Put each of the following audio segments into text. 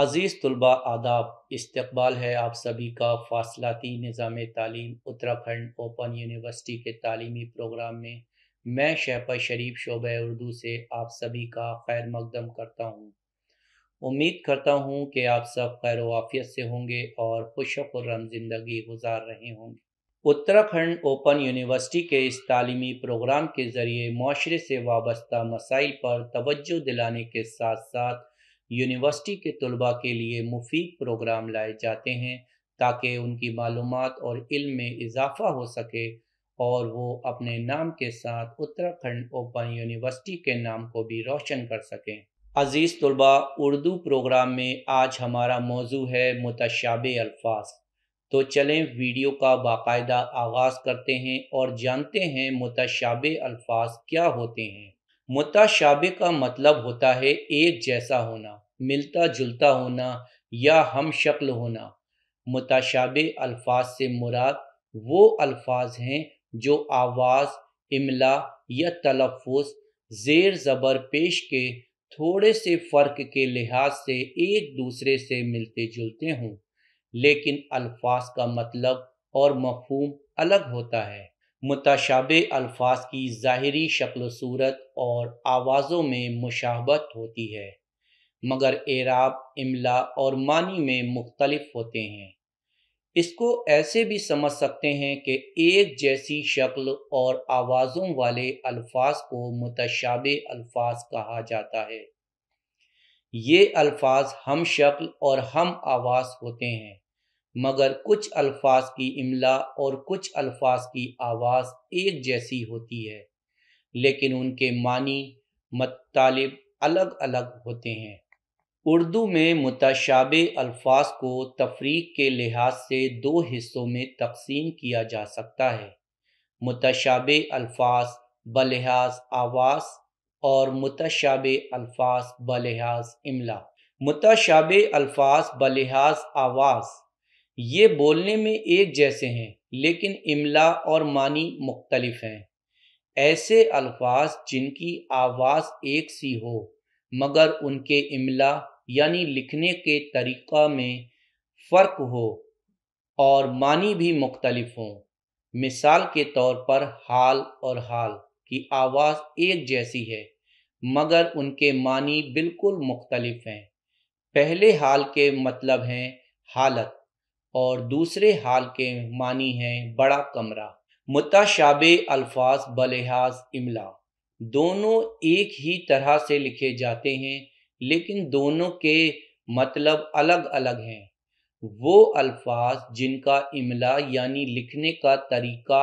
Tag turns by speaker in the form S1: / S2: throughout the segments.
S1: अज़ीज़ तलबा आदाब इस्तबाल है आप सभी का फासलाती निज़ाम तालीम उत्तराखंड ओपन यूनिवर्सिटी के तालीमी प्रोग्राम में मैं शहपा शरीफ शोब उर्दू से आप सभी का खैर मकदम करता हूँ उम्मीद करता हूँ कि आप सब खैर वाफियत से होंगे और खुश खुर्रम ज़िंदगी गुजार रहे होंगे उत्तराखंड ओपन यूनिवर्सिटी के इस तालीमी प्रोग्राम के ज़रिए माशरे से वाबस्ता मसाइल पर तोज्जो दिलाने के साथ साथ यूनिवर्सिटी के तलबा के लिए मुफीद प्रोग्राम लाए जाते हैं ताकि उनकी मालूम और इल्म में इजाफा हो सके और वो अपने नाम के साथ उत्तराखंड ओपन यूनिवर्सिटी के नाम को भी रोशन कर सकें अज़ीज़ तलबा उर्दू प्रोग्राम में आज हमारा मौजू है मुतशाब अल्फाज तो चलें वीडियो का बाकायदा आगाज़ करते हैं और जानते हैं मुतशाब अल्फाज क्या होते हैं मुताशाबे का मतलब होता है एक जैसा होना मिलता जुलता होना या हम शक्ल होना मुताशाबे अल्फाज से मुराद वो अल्फाज हैं जो आवाज़ इमला या तलफ़ ज़ेर ज़बर पेश के थोड़े से फ़र्क के लिहाज से एक दूसरे से मिलते जुलते हों लेकिन अल्फाज का मतलब और मफहूम अलग होता है मुतशाब अल्फाज की ज़ाहरी शक्ल सूरत और आवाज़ों में मुशाबत होती है मगर एराब इमला और मानी में मुख्तलफ होते हैं इसको ऐसे भी समझ सकते हैं कि एक जैसी शक्ल और आवाज़ों वाले अल्फाज को मुतशाब अल्फाज कहा जाता है ये अल्फाज हम शक्ल और हम आवाज़ होते हैं मगर कुछ अल्फाज की इमला और कुछ अल्फाज की आवाज़ एक जैसी होती है लेकिन उनके मानी मतलब अलग अलग होते हैं उर्दू में मुतशाब अल्फाज को तफरीक के लिहाज से दो हिस्सों में तकसीम किया जा सकता है मुतशाब अल्फाज बलहाज आवाज़ और मुतशाब अल्फाज बलहाज इमला मुतशाब अल्फाज बलहाज आवाज़ ये बोलने में एक जैसे हैं लेकिन इमला और मानी मुख्तलिफ हैं ऐसे अल्फाज जिनकी आवाज़ एक सी हो मगर उनके इमला यानी लिखने के तरीक़ा में फ़र्क हो और मानी भी मुख्तलिफ हों मिसाल के तौर पर हाल और हाल की आवाज़ एक जैसी है मगर उनके मानी बिल्कुल मुख्तलिफ हैं पहले हाल के मतलब हैं हालत और दूसरे हाल के मानी हैं बड़ा कमरा मुताशाबे अल्फाज बलहाज इमला दोनों एक ही तरह से लिखे जाते हैं लेकिन दोनों के मतलब अलग अलग हैं वो अल्फाज जिनका इमला यानी लिखने का तरीका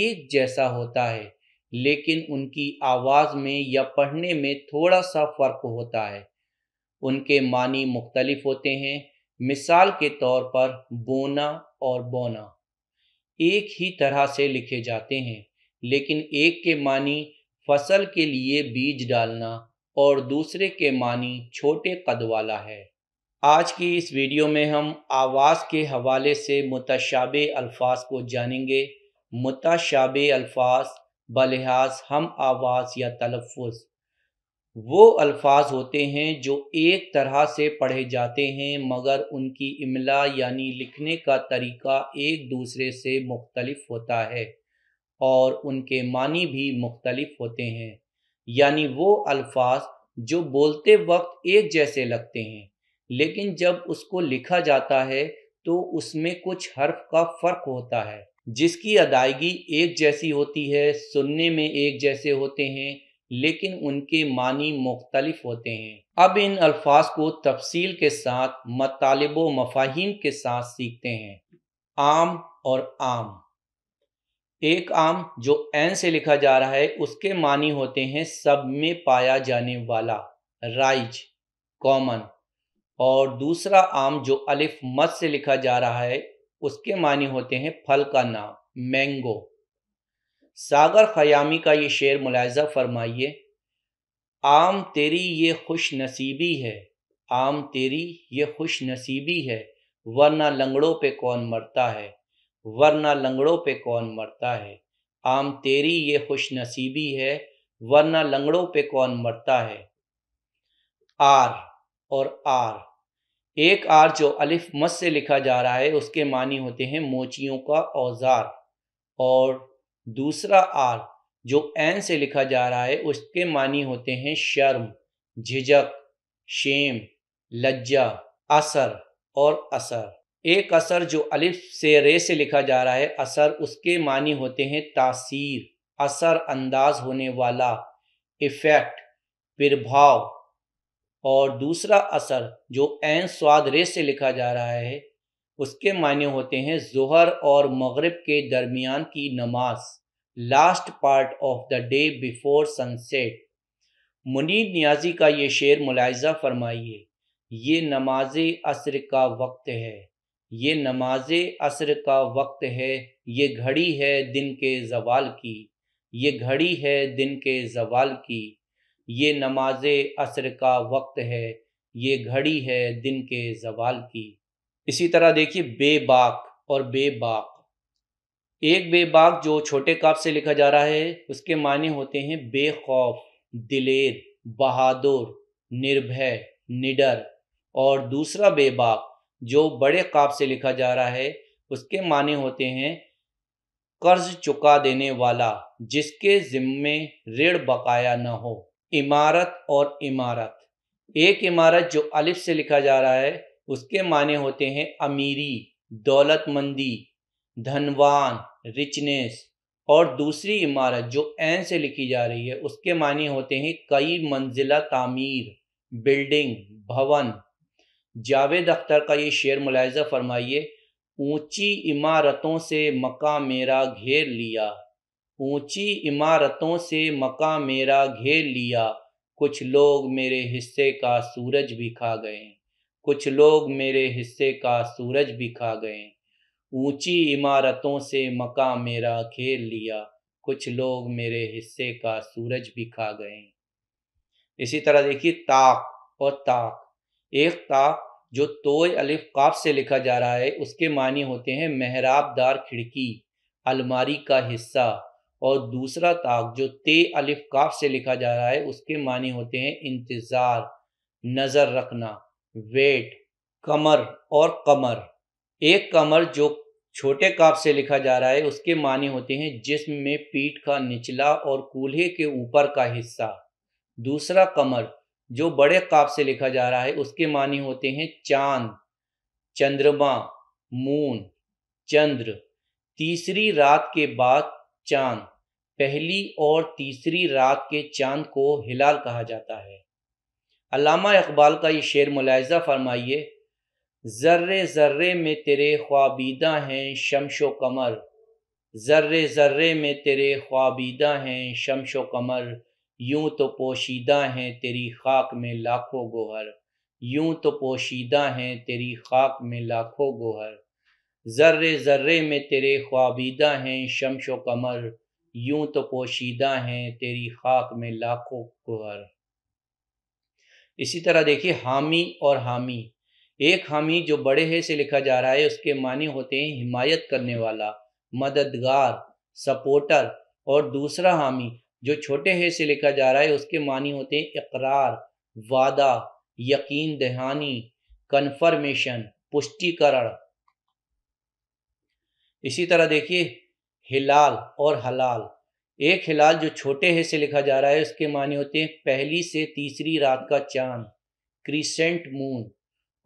S1: एक जैसा होता है लेकिन उनकी आवाज़ में या पढ़ने में थोड़ा सा फ़र्क होता है उनके मानी मुख्तलिफ होते हैं मिसाल के तौर पर बोना और बोना एक ही तरह से लिखे जाते हैं लेकिन एक के मानी फसल के लिए बीज डालना और दूसरे के मानी छोटे कद वाला है आज की इस वीडियो में हम आवाज़ के हवाले से मुतशाबे अल्फाज को जानेंगे मुतशाबे अल्फाज बलिहाज हम आवाज़ या तलफ़ वो अल्फाज होते हैं जो एक तरह से पढ़े जाते हैं मगर उनकी इमला यानी लिखने का तरीका एक दूसरे से मुख्तलफ होता है और उनके मानी भी मुख्तलफ होते हैं यानी वो अल्फाज जो बोलते वक्त एक जैसे लगते हैं लेकिन जब उसको लिखा जाता है तो उसमें कुछ हर्फ का फ़र्क होता है जिसकी अदायगी एक जैसी होती है सुनने में एक जैसे होते हैं लेकिन उनके मानी मुख्तलिफ होते हैं अब इन अल्फाज को तफसील के साथ मतलब मफाहिम के साथ सीखते हैं आम और आम एक आम जो एन से लिखा जा रहा है उसके मानी होते हैं सब में पाया जाने वाला राइज कॉमन और दूसरा आम जो अलिफ मत से लिखा जा रहा है उसके मानी होते हैं फल का नाम मैंगो सागर ख़यामी का ये शेर मुलायजा फरमाइए आम तेरी ये खुश नसीबी है आम तेरी ये खुश नसीबी है वरना लंगड़ों पे कौन मरता है वरना लंगड़ों पे कौन मरता है आम तेरी ये खुश नसीबी है वरना लंगड़ों पे कौन मरता है आर और आर एक आर जो अलिफ मस से लिखा जा रहा है उसके मानी होते हैं मोचियों का औजार और दूसरा आर जो एन से लिखा जा रहा है उसके मानी होते हैं शर्म झिझक शेम लज्जा असर और असर एक असर जो अलिफ से रे से लिखा जा रहा है असर उसके मानी होते हैं तासीर असर अंदाज होने वाला इफ़ेक्ट प्रभाव और दूसरा असर जो एन स्वाद रे से लिखा जा रहा है उसके मायने होते हैं जहर और मगरब के दरमियान की नमाज last part of the day before sunset Munir Niazi का ये शेर मुलायजा फरमाइए ये नमाज असर का वक्त है ये नमाज असर का वक्त है ये घड़ी है दिन के जवाल की ये घड़ी है दिन के जवाल की ये नमाज असर का वक्त है ये घड़ी है दिन के जवाल की इसी तरह देखिए बेबाक और बेबाक एक बेबाक जो छोटे काफ से लिखा जा रहा है उसके माने होते हैं बेखौफ दिलेर बहादुर निर्भय निडर और दूसरा बेबाक जो बड़े काफ से लिखा जा रहा है उसके माने होते हैं कर्ज चुका देने वाला जिसके जिम्मे ऋण बकाया न हो इमारत और इमारत एक इमारत जो अलिफ से लिखा जा रहा है उसके माने होते हैं अमीरी दौलतमंदी धनवान रिचनेस और दूसरी इमारत जो एन से लिखी जा रही है उसके माने होते हैं कई मंजिला तामीर बिल्डिंग भवन जावेद अख्तर का ये शेर मुलायजा फरमाइए ऊंची इमारतों से मका मेरा घेर लिया ऊंची इमारतों से मका मेरा घेर लिया कुछ लोग मेरे हिस्से का सूरज भी खा गए हैं कुछ लोग मेरे हिस्से का सूरज भी खा गए ऊंची इमारतों से मका मेरा खेल लिया कुछ लोग मेरे हिस्से का सूरज भी खा गए इसी तरह देखिए ताक और ताक एक ताक जो तोय अलिफ काफ से लिखा जा रहा है उसके मानी होते हैं मेहराबदार खिड़की अलमारी का हिस्सा और दूसरा ताक जो ते अलिफ काफ से लिखा जा रहा है उसके मानी होते हैं इंतज़ार नज़र रखना वेट कमर और कमर एक कमर जो छोटे काफ से लिखा जा रहा है उसके माने होते हैं जिसम में पीठ का निचला और कूल्हे के ऊपर का हिस्सा दूसरा कमर जो बड़े काफ से लिखा जा रहा है उसके माने होते हैं चांद चंद्रमा मून चंद्र तीसरी रात के बाद चांद पहली और तीसरी रात के चांद को हिलाल कहा जाता है अलामा इकबाल का ये शेर मुलायजा फरमाइए ज़र्रे ज़र्रे में तेरे ख्वाबीदा हैं शमशो कमर ज़र्रे ज़र्रे में तेरे ख्वाबीदा हैं शमशो कमर यूं तो पोशीदा हैं तेरी खाक में लाखों गोहर यूं तो पोशीदा हैं तेरी खाक में लाखों गोहर ज़र्रे ज़र्रे में तेरे ख्वाबीदा हैं शमशो कमर यूं तो पोशीदा हैं तेरी खाक में लाखों गोहर इसी तरह देखिए हामी और हामी एक हामी जो बड़े है से लिखा जा रहा है उसके मानी होते हैं हिमायत करने वाला मददगार सपोर्टर और दूसरा हामी जो छोटे है से लिखा जा रहा है उसके मानी होते हैं इकरार वादा यकीन दहानी कन्फर्मेशन पुष्टिकरण इसी तरह देखिए हिलाल और हलाल एक हिलाल जो छोटे हिस्से से लिखा जा रहा है उसके माने होते हैं पहली से तीसरी रात का चांद क्रीसेंट मून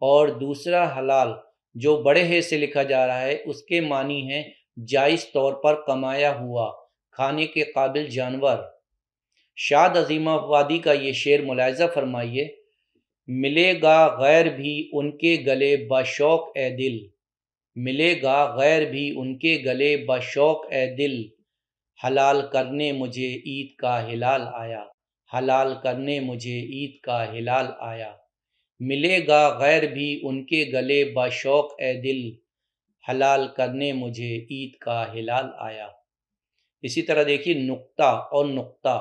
S1: और दूसरा हलाल जो बड़े हिस्से से लिखा जा रहा है उसके मानी है जायज़ तौर पर कमाया हुआ खाने के काबिल जानवर शाद अजीमाबादी का ये शेर मुलायजा फरमाइए मिलेगा गैर भी उनके गले बशौक ए दिल मिलेगा गैर भी उनके गले बशौक ए दिल हलाल करने मुझे ईद का हिलाल आया हलाल करने मुझे ईद का हिलाल आया मिलेगा गैर भी उनके गले बशौक ए दिल हलाल करने मुझे ईद का हिलाल आया इसी तरह देखिए नुक्ता और नुक्ता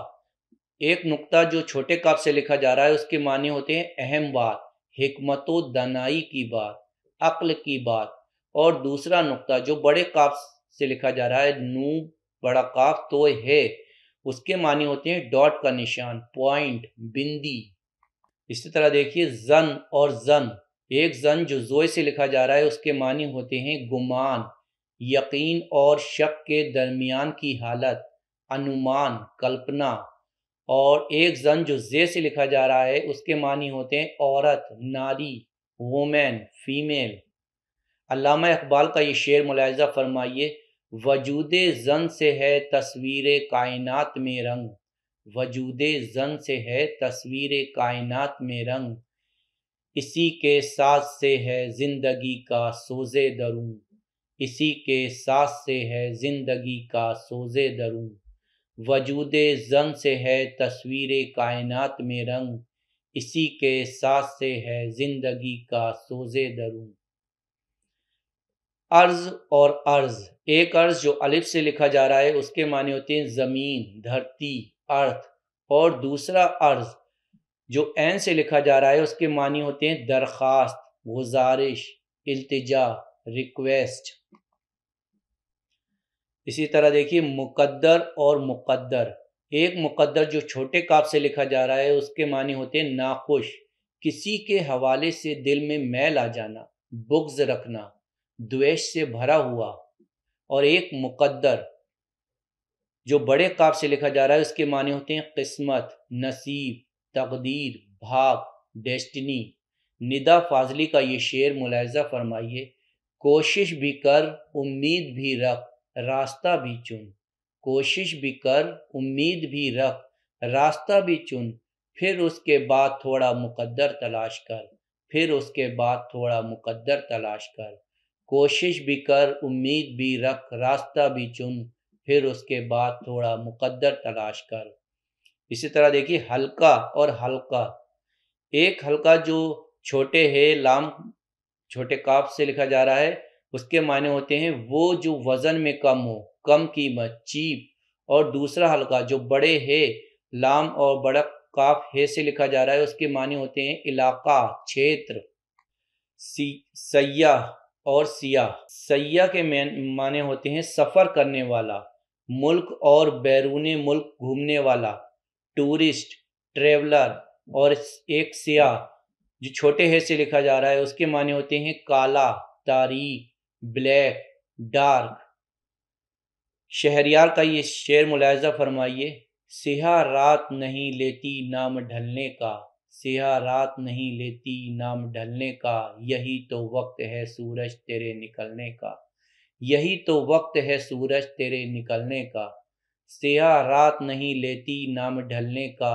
S1: एक नुक्ता जो छोटे काप से लिखा जा रहा है उसके माने होते हैं अहम बात हमत दनाई की बात अक्ल की बात और दूसरा नुक्ता जो बड़े काप से लिखा जा रहा है नूब बड़ा काफ तो है उसके मानी होते हैं डॉट का निशान पॉइंट बिंदी इसी तरह देखिए जन और जन एक जन जो जोए से लिखा जा रहा है उसके मानी होते हैं गुमान यकीन और शक के दरमियान की हालत अनुमान कल्पना और एक जन जो जे से लिखा जा रहा है उसके मानी होते हैं औरत नारी वोमेन फीमेल अलामा इकबाल का ये शेर मुलायजा फरमाइए वजूद जन से है तस्वीर कायनात में रंग वजूद जन से है तस्वीर कायनात में रंग इसी के साथ से है ज़िंदगी का सोजे दरूं इसी के साथ से है ज़िंदगी का सोजे दरूं वजूद जन से है तस्वीर कायनात में रंग इसी के साथ से है ज़िंदगी का सोजे दरूं अर्ज और अर्ज एक अर्ज जो अलिफ से लिखा जा रहा है उसके माने होते हैं ज़मीन धरती अर्थ और दूसरा अर्ज जो एन से लिखा जा रहा है उसके मानी होते हैं दरख्वास्त गुजारिश इल्तिजा रिक्वेस्ट इसी तरह देखिए मुकद्दर और मुकद्दर एक मुकद्दर जो छोटे काप से लिखा जा रहा है उसके मानी होते हैं नाखुश किसी के हवाले से दिल में मैल आ जाना बुग्ज रखना द्वेष से भरा हुआ और एक मुकद्दर जो बड़े काब से लिखा जा रहा है उसके माने होते हैं किस्मत नसीब तकदीर भाग डेस्टिनी निदा फाजली का ये शेर मुलायजा फरमाइए कोशिश भी कर उम्मीद भी रख रास्ता भी चुन कोशिश भी कर उम्मीद भी रख रास्ता भी चुन फिर उसके बाद थोड़ा मुकद्दर तलाश कर फिर उसके बाद थोड़ा मुकद्दर तलाश कर कोशिश भी कर उम्मीद भी रख रास्ता भी चुन फिर उसके बाद थोड़ा मुकद्दर तलाश कर इसी तरह देखिए हल्का और हल्का एक हल्का जो छोटे है लाम छोटे काप से लिखा जा रहा है उसके मायने होते हैं वो जो वजन में कम हो कम कीमत चीप और दूसरा हल्का जो बड़े है लाम और बड़ा काफ है से लिखा जा रहा है उसके माने होते हैं इलाका क्षेत्र सी सयाह और सिया सैया के माने होते हैं सफ़र करने वाला मुल्क और बैरून मुल्क घूमने वाला टूरिस्ट ट्रेवलर और एक सिया जो छोटे हे से लिखा जा रहा है उसके माने होते हैं काला तारी ब्लैक डार्क शहरियार का ये शेर मुलायजा फरमाइए सिहा रात नहीं लेती नाम ढलने का सिया रात नहीं लेती नाम ढलने का यही तो वक्त है सूरज तेरे निकलने का यही तो वक्त है सूरज तेरे निकलने का सिया रात नहीं लेती नाम ढलने का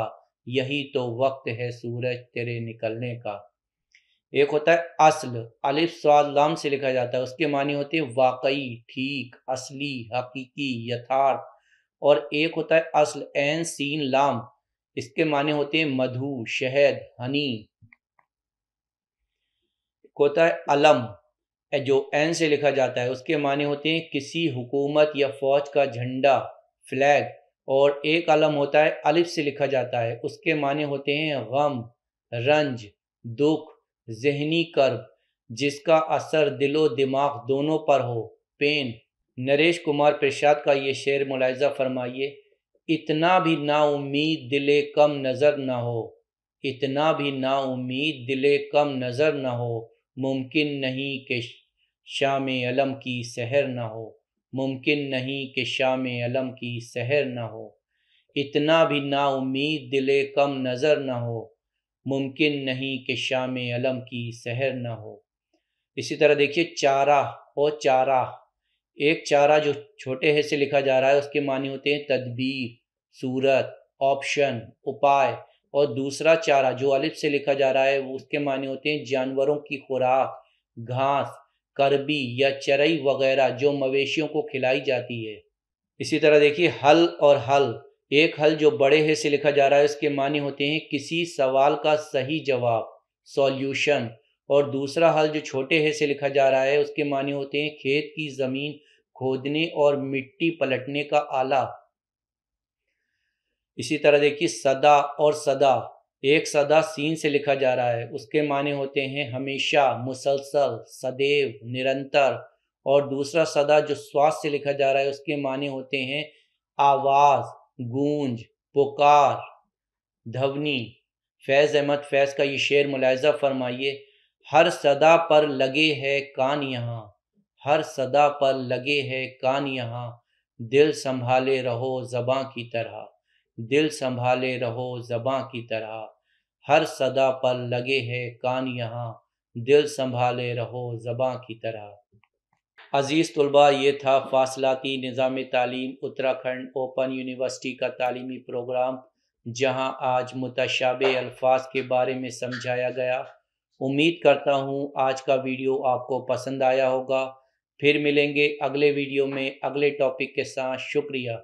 S1: यही तो वक्त है सूरज तेरे निकलने का एक होता है असल अलिफ स्वाद लाम से लिखा जाता है उसके मानी होते हैं वाकई ठीक असली हकीकी यथार्थ और एक होता है असल एन सीन लाम इसके माने होते हैं मधु शहद हनी होता है अलम जो एन से लिखा जाता है उसके माने होते हैं किसी हुकूमत या फौज का झंडा फ्लैग और एक अलम होता है अलिफ से लिखा जाता है उसके माने होते हैं गम रंज दुख जहनी कर्ब जिसका असर दिलो दिमाग दोनों पर हो पेन नरेश कुमार प्रसाद का ये शेर मुलायजा फरमाइए इतना भी उम्मीद दिले कम नज़र ना हो इतना भी उम्मीद दिले कम नज़र ना हो मुमकिन नहीं कि शाम अलम की सहर ना हो मुमकिन नहीं कि शाम अलम की सहर ना हो इतना भी उम्मीद दिले कम नज़र ना हो मुमकिन नहीं कि शाम अलम की सहर ना हो इसी तरह देखिए चारा हो चारा एक चारा जो छोटे है से लिखा जा रहा है उसके मानी होते हैं तदबीर सूरत ऑप्शन उपाय और दूसरा चारा जो अलिफ से लिखा जा रहा है उसके मानी होते हैं जानवरों की खुराक घास करबी या चरई वगैरह जो मवेशियों को खिलाई जाती है इसी तरह देखिए हल और हल एक हल जो बड़े है से लिखा जा रहा है उसके माने होते हैं किसी सवाल का सही जवाब सॉल्यूशन और दूसरा हल जो छोटे है से लिखा जा रहा है उसके माने होते हैं खेत की ज़मीन खोदने और मिट्टी पलटने का आला इसी तरह देखिए सदा और सदा एक सदा सीन से लिखा जा रहा है उसके माने होते हैं हमेशा मुसलसल सदैव निरंतर और दूसरा सदा जो श्वास से लिखा जा रहा है उसके माने होते हैं आवाज गूंज पुकार धवनी फैज़ अहमद फैज़ का ये शेर मुलायजा फरमाइए हर सदा पर लगे है कान यहाँ हर सदा पल लगे है कान यहाँ दिल संभाले रहो जबाँ की तरह दिल संभाले रहो जबाँ की तरह हर सदा पल लगे है कान यहाँ दिल संभाले रहो जबाँ की तरह अज़ीज़ तलबा ये था फासलाती निज़ाम तालीम उत्तराखंड ओपन यूनिवर्सिटी का तालीमी प्रोग्राम जहाँ आज मुतशाब अल्फाज के बारे में समझाया गया उम्मीद करता हूँ आज का वीडियो आपको पसंद आया होगा फिर मिलेंगे अगले वीडियो में अगले टॉपिक के साथ शुक्रिया